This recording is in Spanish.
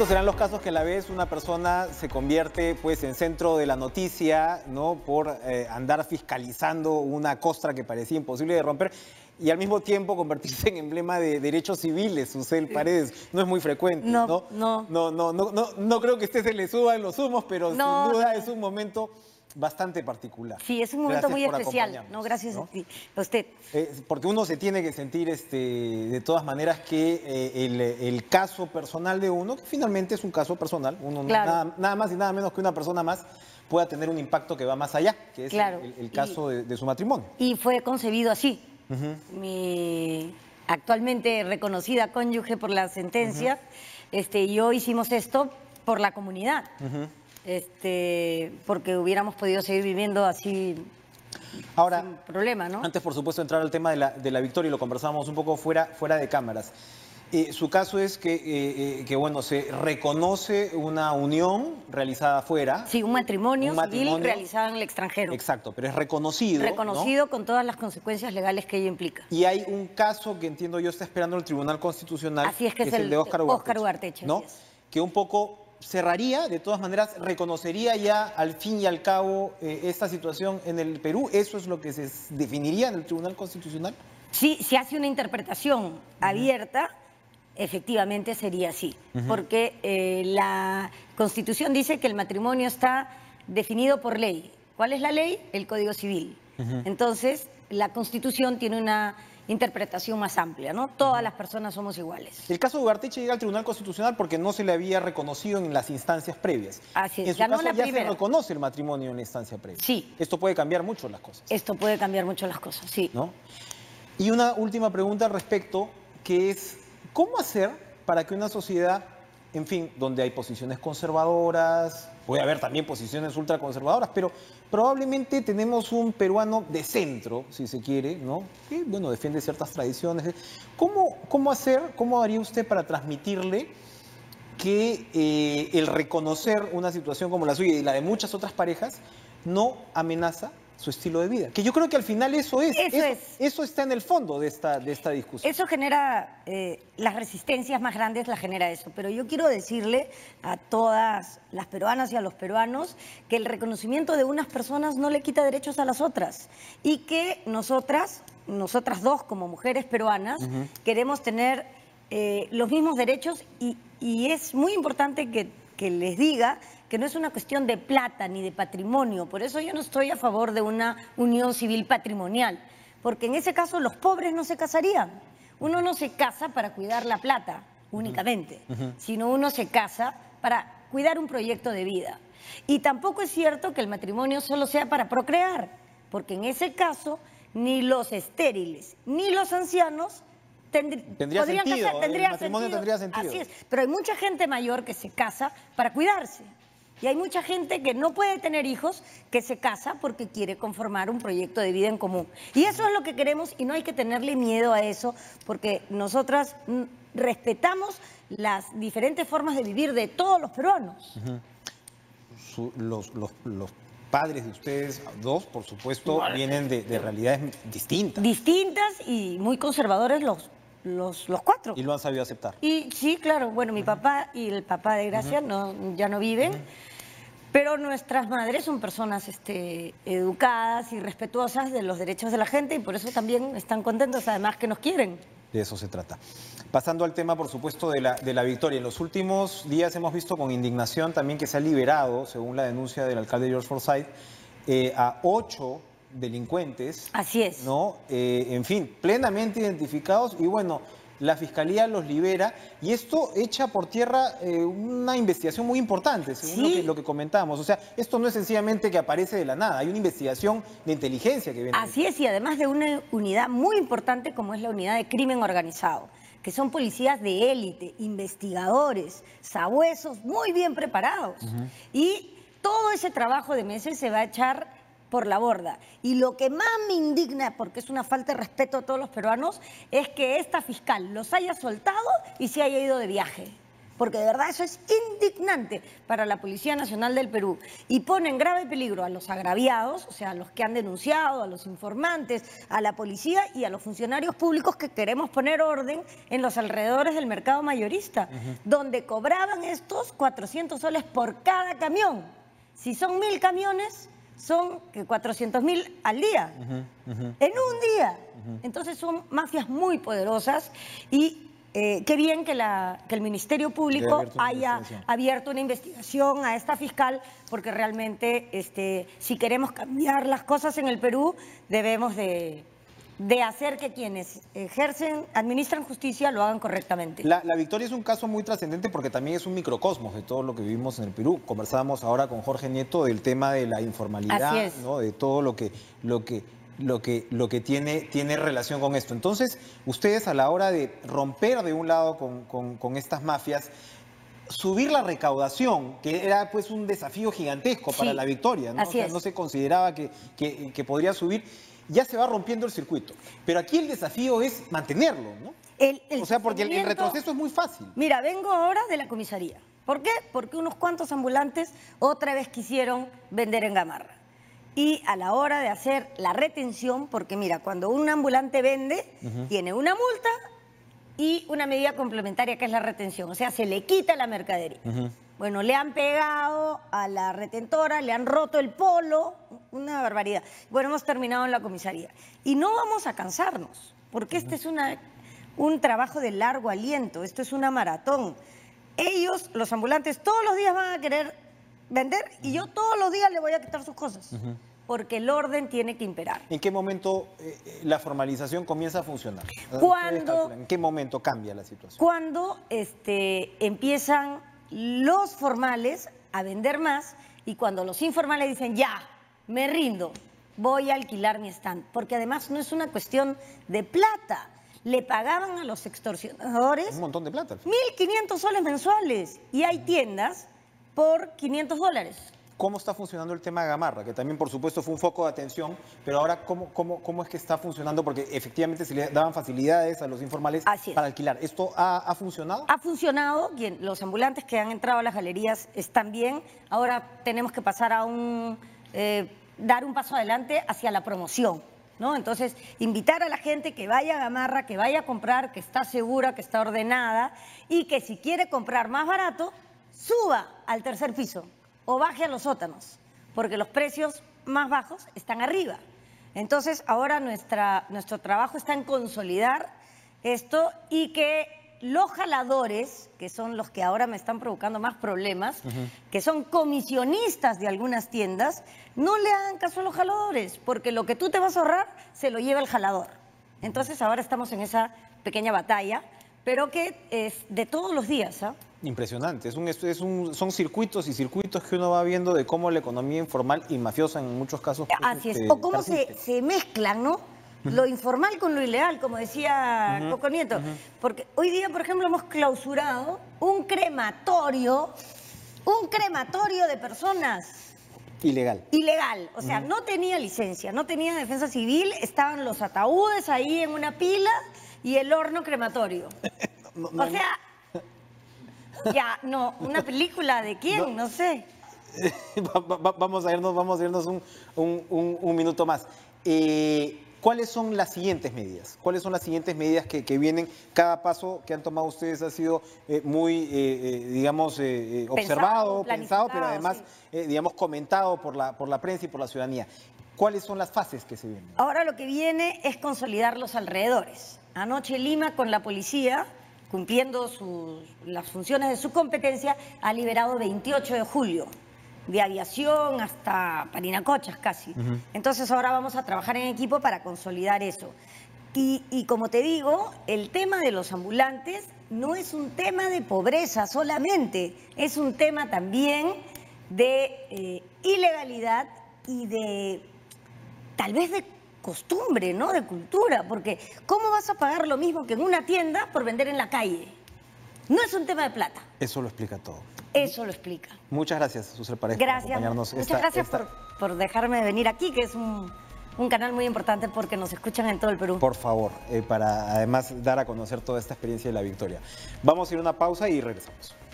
Estos serán los casos que a la vez una persona se convierte pues, en centro de la noticia ¿no? por eh, andar fiscalizando una costra que parecía imposible de romper y al mismo tiempo convertirse en emblema de derechos civiles, Susel Paredes. No es muy frecuente, ¿no? No, no, no, no, creo que usted se le suba en los humos, pero sin duda es un momento bastante particular. Sí, es un momento muy especial. No, gracias A, ti, usted. Eh, porque uno se tiene que sentir, este, de todas maneras, que eh, el, caso personal de uno, que finalmente es un caso personal, uno nada, más y nada menos que una persona más pueda tener un impacto que va más allá, que es el, caso de, su matrimonio. Y fue concebido así. Mi actualmente reconocida cónyuge por la sentencia, este, y yo hicimos esto por la comunidad este, porque hubiéramos podido seguir viviendo así Ahora, problema, ¿no? Antes, por supuesto, entrar al tema de la, victoria y lo conversábamos un poco fuera, fuera de cámaras. Eh, su caso es que, eh, eh, que, bueno, se reconoce una unión realizada afuera. Sí, un matrimonio, civil realizado en el extranjero. Exacto, pero es reconocido. Reconocido con todas las consecuencias legales que ello implica. Y hay un caso que entiendo yo está esperando el Tribunal Constitucional. Así es que, es, el, de Oscar Ugarteche. ¿no? Que un poco cerraría, de todas maneras, reconocería ya al fin y al cabo eh, esta situación en el Perú. ¿Eso es lo que se definiría en el Tribunal Constitucional? Sí, si hace una interpretación abierta, efectivamente sería así, porque eh, la Constitución dice que el matrimonio está definido por ley. ¿Cuál es la ley? El Código Civil. Entonces, la Constitución tiene una interpretación más amplia, ¿no? Todas las personas somos iguales. El caso de Ugarteche llega al Tribunal Constitucional porque no se le había reconocido en las instancias previas. Así es, en su caso, ya se reconoce el matrimonio en la instancia previa. Sí. Esto puede cambiar mucho las cosas. Esto puede cambiar mucho las cosas, sí. ¿No? Y una última pregunta al respecto, que es, ¿cómo hacer para que una sociedad, en fin, donde hay posiciones conservadoras, puede haber también posiciones ultraconservadoras, pero probablemente tenemos un peruano de centro, si se quiere, ¿no? Que, bueno, defiende ciertas tradiciones. ¿Cómo, cómo hacer, cómo haría usted para transmitirle que eh, el reconocer una situación como la suya y la de muchas otras parejas no amenaza su estilo de vida. Que yo creo que al final eso es. Eso, está en el fondo de esta, de esta discusión. Eso genera, eh, las resistencias más grandes las genera eso. Pero yo quiero decirle a todas las peruanas y a los peruanos que el reconocimiento de unas personas no le quita derechos a las otras. Y que nosotras, nosotras dos como mujeres peruanas, queremos tener eh, los mismos derechos y, es muy importante que les diga que no es una cuestión de plata ni de patrimonio. Por eso yo no estoy a favor de una unión civil patrimonial, porque en ese caso los pobres no se casarían. Uno no se casa para cuidar la plata únicamente, sino uno se casa para cuidar un proyecto de vida. Y tampoco es cierto que el matrimonio solo sea para procrear, porque en ese caso ni los estériles ni los ancianos tendrían sentido, ¿eh? pero hay mucha gente mayor que se casa para cuidarse. Y hay mucha gente que no puede tener hijos, que se casa porque quiere conformar un proyecto de vida en común. Y eso es lo que queremos y no hay que tenerle miedo a eso, porque nosotras mm, respetamos las diferentes formas de vivir de todos los peruanos. los, los, padres de ustedes, dos, por supuesto, vienen de, de, realidades distintas. Distintas y muy conservadores los los, cuatro. Y lo han sabido aceptar. Y sí, claro, bueno, mi papá y el papá de Gracia no, ya no viven, pero nuestras madres son personas este, educadas y respetuosas de los derechos de la gente y por eso también están contentos, además que nos quieren. De eso se trata. Pasando al tema, por supuesto, de la, de la victoria. En los últimos días hemos visto con indignación también que se ha liberado, según la denuncia del alcalde George Forsyth, eh, a ocho delincuentes. Así es. ¿No? Eh, en fin, plenamente identificados y bueno, la fiscalía los libera y esto echa por tierra eh, una investigación muy importante, según lo, que, comentábamos. comentamos. O sea, esto no es sencillamente que aparece de la nada, hay una investigación de inteligencia que viene. Así es, y además de una unidad muy importante como es la unidad de crimen organizado que son policías de élite, investigadores, sabuesos, muy bien preparados. Y todo ese trabajo de meses se va a echar por la borda. Y lo que más me indigna, porque es una falta de respeto a todos los peruanos, es que esta fiscal los haya soltado y se haya ido de viaje. Porque de verdad eso es indignante para la Policía Nacional del Perú. Y pone en grave peligro a los agraviados, o sea, a los que han denunciado, a los informantes, a la policía y a los funcionarios públicos que queremos poner orden en los alrededores del mercado mayorista, donde cobraban estos 400 soles por cada camión. Si son mil camiones, son 400 eh, mil al día, en un día. Entonces son mafias muy poderosas y eh, qué bien que, la, que, el Ministerio Público haya abierto una investigación a esta fiscal, porque realmente este, si queremos cambiar las cosas en el Perú, debemos de de hacer que quienes ejercen, administran justicia, lo hagan correctamente. La, victoria es un caso muy trascendente porque también es un microcosmos de todo lo que vivimos en el Perú. Conversábamos ahora con Jorge Nieto del tema de la informalidad, ¿no? de todo lo que, lo que, lo que, lo que tiene, tiene relación con esto. Entonces, ustedes a la hora de romper de un lado con, estas mafias, subir la recaudación, que era pues un desafío gigantesco para la victoria, ¿no? no se consideraba que podría subir ya se va rompiendo el circuito. Pero aquí el desafío es mantenerlo, ¿no? o sea, porque el, retroceso es muy fácil. Mira, vengo ahora de la comisaría. ¿Por qué? Porque unos cuantos ambulantes otra vez quisieron vender en Gamarra. Y a la hora de hacer la retención, porque mira, cuando un ambulante vende, tiene una multa y una medida complementaria que es la retención. O sea, se le quita la mercadería. Bueno, le han pegado a la retentora, le han roto el polo, una barbaridad. Bueno, hemos terminado en la comisaría. Y no vamos a cansarnos, porque este es una, un trabajo de largo aliento, esto es una maratón. Ellos, los ambulantes, todos los días van a querer vender y yo todos los días le voy a quitar sus cosas. porque el orden tiene que imperar. ¿En qué momento eh, eh, la formalización comienza a funcionar? ¿En qué momento cambia la situación? Cuando este, empiezan los formales a vender más y cuando los informales dicen, ya, me rindo, voy a alquilar mi stand, porque además no es una cuestión de plata. Le pagaban a los extorsionadores... Un montón de 1.500 soles mensuales. Y hay tiendas por 500 dólares cómo está funcionando el tema de Gamarra, que también por supuesto fue un foco de atención, pero ahora cómo, cómo, cómo es que está funcionando, porque efectivamente se le daban facilidades a los informales para alquilar. ¿Esto ha, funcionado? Ha funcionado, bien, los ambulantes que han entrado a las galerías están bien, ahora tenemos que pasar a un, eh, dar un paso adelante hacia la promoción. ¿No? Entonces, invitar a la gente que vaya a Gamarra, que vaya a comprar, que está segura, que está ordenada y que si quiere comprar más barato, suba al tercer piso o baje a los sótanos, porque los precios más bajos están arriba. Entonces, ahora nuestra, nuestro trabajo está en consolidar esto y que los jaladores, que son los que ahora me están provocando más problemas, que son comisionistas de algunas tiendas, no le hagan caso a los jaladores, porque lo que tú te vas a ahorrar se lo lleva el jalador. Entonces ahora estamos en esa pequeña batalla, pero que es de todos los días. ¿eh? Impresionante. Es un, es un, son circuitos y circuitos que uno va viendo de cómo la economía informal y mafiosa en muchos casos. Así es. Este, o cómo se, mezclan, ¿no? lo informal con lo ilegal, como decía Coco Nieto. Porque hoy día, por ejemplo, hemos clausurado un crematorio, un crematorio de personas. Ilegal. Ilegal. O sea, no tenía licencia, no tenía defensa civil, estaban los ataúdes ahí en una pila y el horno crematorio. o sea, ya, no, una película de quién, no, sé. vamos a irnos, vamos a irnos un, minuto más. Eh, ¿Cuáles son las siguientes medidas? ¿Cuáles son las siguientes medidas que, vienen? Cada paso que han tomado ustedes ha sido eh, muy, eh, digamos, observado, pensado, pero además, digamos, comentado por la, por la prensa y por la ciudadanía. ¿Cuáles son las fases que se vienen? Ahora lo que viene es consolidar los alrededores. Anoche Lima con la policía cumpliendo sus, las funciones de su competencia, ha liberado 28 de julio, de aviación hasta Parinacochas casi. Entonces ahora vamos a trabajar en equipo para consolidar eso. Y, y, como te digo, el tema de los ambulantes no es un tema de pobreza solamente, es un tema también de eh, ilegalidad y de tal vez de costumbre, ¿no? De cultura, porque ¿cómo vas a pagar lo mismo que en una tienda por vender en la calle? No es un tema de plata. Eso lo explica todo. Eso lo explica. Muchas gracias, Susel Pareja, gracias. por acompañarnos. Muchas gracias Por, por, dejarme venir aquí, que es un, canal muy importante porque nos escuchan en todo el Perú. Por favor, eh, para además dar a conocer toda esta experiencia de la victoria. Vamos a ir a una pausa y regresamos.